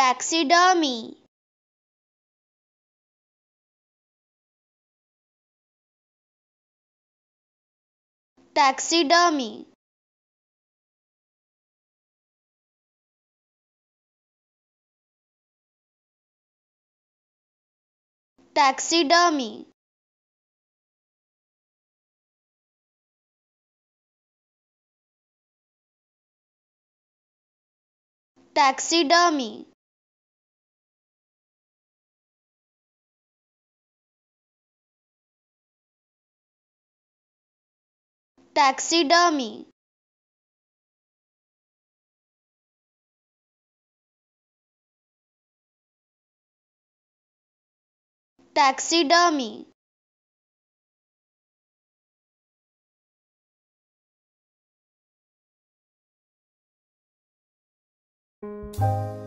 taxidermy taxidermy taxidermy taxidermy taxidermy taxidermy Thank you.